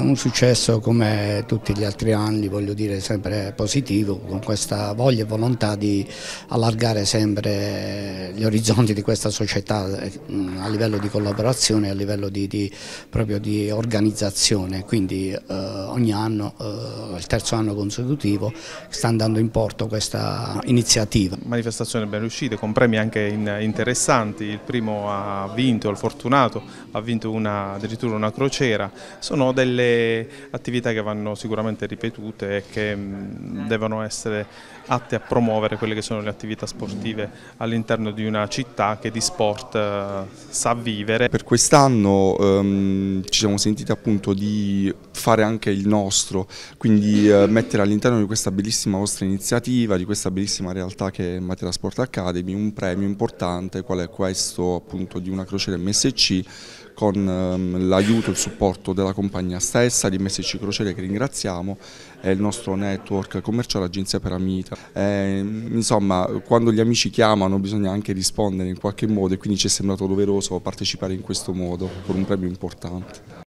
Un successo come tutti gli altri anni, voglio dire sempre positivo, con questa voglia e volontà di allargare sempre gli orizzonti di questa società eh, a livello di collaborazione, a livello di, di, proprio di organizzazione, quindi eh, ogni anno, eh, il terzo anno consecutivo, sta andando in porto questa iniziativa. Manifestazione ben riuscita, con premi anche interessanti, il primo ha vinto, il fortunato, ha vinto una, addirittura una crociera, sono delle attività che vanno sicuramente ripetute e che mm, devono essere atte a promuovere quelle che sono le attività sportive all'interno di una città che di sport eh, sa vivere. Per quest'anno ehm, ci siamo sentiti appunto di fare anche il nostro, quindi eh, mettere all'interno di questa bellissima vostra iniziativa, di questa bellissima realtà che è Matera Sport Academy, un premio importante qual è questo appunto di una crociera MSC con ehm, l'aiuto e il supporto della compagnia stessa di Messicci Crociere che ringraziamo è il nostro network commerciale Agenzia per Amita. Eh, insomma, quando gli amici chiamano bisogna anche rispondere in qualche modo e quindi ci è sembrato doveroso partecipare in questo modo con un premio importante.